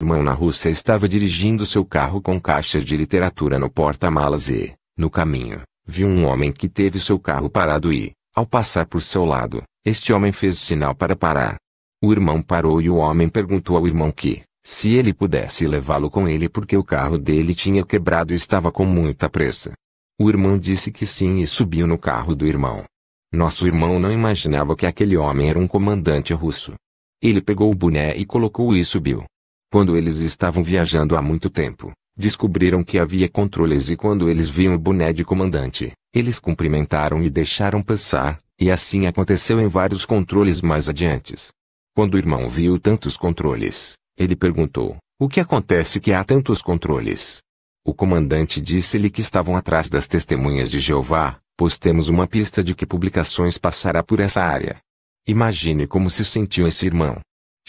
irmão na Rússia estava dirigindo seu carro com caixas de literatura no porta-malas e, no caminho, viu um homem que teve seu carro parado e, ao passar por seu lado, este homem fez sinal para parar. O irmão parou e o homem perguntou ao irmão que, se ele pudesse levá-lo com ele porque o carro dele tinha quebrado e estava com muita pressa. O irmão disse que sim e subiu no carro do irmão. Nosso irmão não imaginava que aquele homem era um comandante russo. Ele pegou o boné e colocou e subiu. Quando eles estavam viajando há muito tempo, descobriram que havia controles e quando eles viam o boné de comandante, eles cumprimentaram e deixaram passar, e assim aconteceu em vários controles mais adiantes. Quando o irmão viu tantos controles, ele perguntou: O que acontece que há tantos controles? O comandante disse-lhe que estavam atrás das testemunhas de Jeová, pois temos uma pista de que publicações passará por essa área. Imagine como se sentiu esse irmão.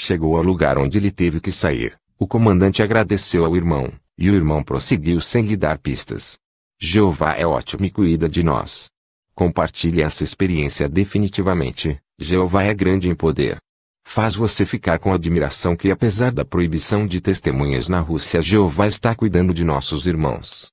Chegou ao lugar onde ele teve que sair. O comandante agradeceu ao irmão, e o irmão prosseguiu sem lhe dar pistas. Jeová é ótimo e cuida de nós. Compartilhe essa experiência definitivamente. Jeová é grande em poder. Faz você ficar com admiração que apesar da proibição de testemunhas na Rússia, Jeová está cuidando de nossos irmãos.